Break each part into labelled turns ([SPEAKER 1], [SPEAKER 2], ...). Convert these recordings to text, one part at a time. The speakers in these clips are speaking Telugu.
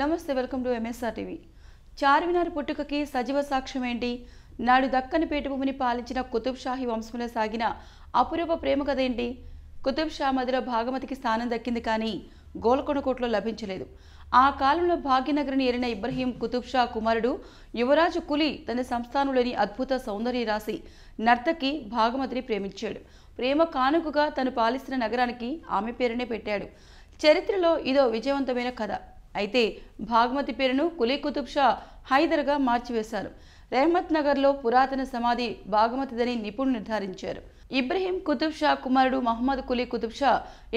[SPEAKER 1] నమస్తే welcome to MSR TV Charminar పుట్టుకకి సజీవ సాక్ష్యం ఏంటి నాడు దక్కని పీఠభూమిని పాలించిన కుతుబ్ షాహి వంశంలో సాగిన అపురూప ప్రేమ కథ ఏంటి కుతుబ్ షా మదిలో భాగమతికి స్థానం దక్కింది కానీ గోల్కొండ లభించలేదు ఆ కాలంలో భాగ్యనగరిని ఏరిన ఇబ్రహీం కుతుబ్ షా కుమారుడు యువరాజు కులి తన సంస్థానంలోని అద్భుత సౌందర్య రాశి నర్తకి భాగమతిని ప్రేమించాడు ప్రేమ కానుకగా తను పాలిస్తున్న నగరానికి ఆమె పేరునే పెట్టాడు చరిత్రలో ఇదో విజయవంతమైన కథ అయితే భాగ్మతి పేరును కులీ కుతుబ్ షా హైదర్గా మార్చివేశారు రెహమత్ నగర్లో పురాతన సమాధి భాగమతిదని నిపుణులు నిర్ధారించారు ఇబ్రహీం కుతుబ్ షా కుమారుడు మహమ్మద్ కులీ కుతుబ్ షా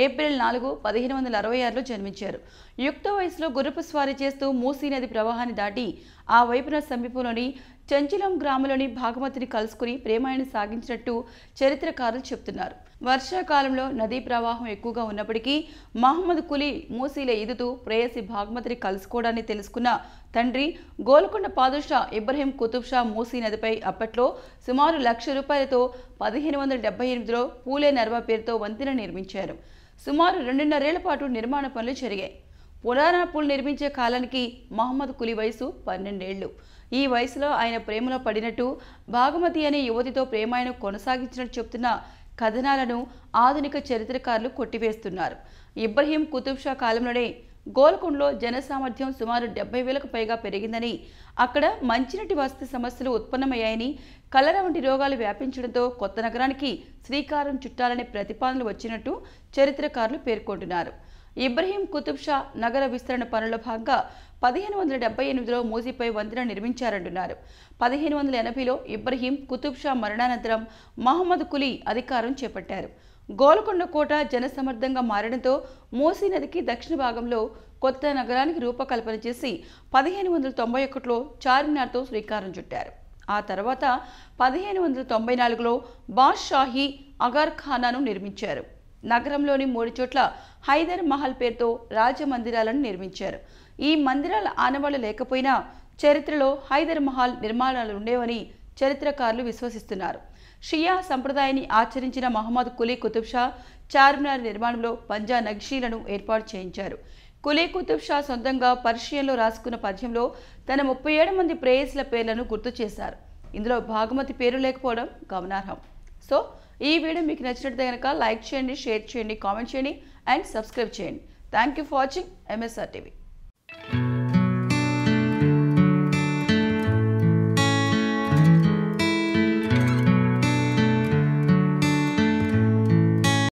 [SPEAKER 1] ఏప్రిల్ నాలుగు పదిహేను వందల అరవై ఆరులో జన్మించారు యుక్త వయసులో గుర్రపు స్వారీ చేస్తూ మూసీ నది ప్రవాహాన్ని దాటి ఆ వైపున సమీపంలోని చెంచిలం గ్రామంలోని భాగమతిని కలుసుకుని ప్రేమాయణ సాగించినట్టు చరిత్రకారులు చెబుతున్నారు వర్షాకాలంలో నదీ ప్రవాహం ఎక్కువగా ఉన్నప్పటికీ మహమ్మద్ కులి మూసీల ఈదుతూ ప్రేయసి భాగమతిని కలుసుకోవడాన్ని తెలుసుకున్న తండ్రి గోల్కొండ పాదుషా ఇబ్రహీం కుతుబ్ షా మూసీ నదిపై అప్పట్లో సుమారు లక్ష రూపాయలతో పదిహేను వందల డెబ్బై ఎనిమిదిలో పూలే నర్వా పేరుతో వంతెన నిర్మించారు సుమారు రెండున్నరేళ్ల పాటు నిర్మాణ పనులు జరిగాయి పునానాపూల్ నిర్మించే కాలానికి మహమ్మద్ కులి వయసు పన్నెండేళ్లు ఈ వయసులో ఆయన ప్రేమలో పడినట్టు భాగమతి అనే యువతితో ప్రేమాయను కొనసాగించినట్టు చెప్తున్న కథనాలను ఆధునిక చరిత్రకారులు కొట్టివేస్తున్నారు ఇబ్రహీం కుతుబ్ షా కాలంలోనే గోల్కొండలో జనసామర్థ్యం సుమారు డెబ్బై వేలకు పైగా పెరిగిందని అక్కడ మంచినీటి వసతి సమస్యలు ఉత్పన్నమయ్యాయని కలర వంటి రోగాలు వ్యాపించడంతో కొత్త నగరానికి శ్రీకారం చుట్టాలనే ప్రతిపాదనలు వచ్చినట్టు చరిత్రకారులు పేర్కొంటున్నారు ఇబ్రహీం కుతుబ్ షా నగర విస్తరణ పనుల భాగంగా పదిహేను వందల డెబ్బై ఎనిమిదిలో మోజీపై వంతెన నిర్మించారంటున్నారు పదిహేను వందల ఎనభైలో ఇబ్రహీం కుతుబ్ షా మరణానంతరం మహమ్మద్ కులీ అధికారం చేపట్టారు గోల్కొండ కోట జనసమర్థంగా మారడంతో మూసీ నదికి దక్షిణ భాగంలో కొత్త నగరానికి రూపకల్పన చేసి పదిహేను వందల తొంభై ఒకటిలో చార్మినార్తో శ్రీకారం చుట్టారు ఆ తర్వాత పదిహేను వందల తొంభై నాలుగులో బాద్షాహి అగర్ఖానాను నిర్మించారు నగరంలోని మూడు చోట్ల హైదర్ మహల్ పేరుతో రాజమందిరాలను నిర్మించారు ఈ మందిరాల ఆనవాళ్లు లేకపోయినా చరిత్రలో హైదర్ మహల్ నిర్మాణాలు ఉండేవని చరిత్రకారులు విశ్వసిస్తున్నారు షియా సంప్రదాయాన్ని ఆచరించిన మహమ్మద్ కులీ కుతుబ్ షా చార్మినార్ నిర్మాణంలో పంజా నగ్షీలను ఏర్పాటు చేయించారు కులీ కుతుబ్ షా సొంతంగా పర్షియన్లో రాసుకున్న పద్యంలో తన ముప్పై ఏడు మంది ప్రేయస్ల పేర్లను గుర్తు చేశారు ఇందులో భాగమతి పేరు లేకపోవడం గమనార్హం సో ఈ వీడియో మీకు నచ్చినట్టు కనుక లైక్ చేయండి షేర్ చేయండి కామెంట్ చేయండి అండ్ సబ్స్క్రైబ్ చేయండి thank you for watching MSR TV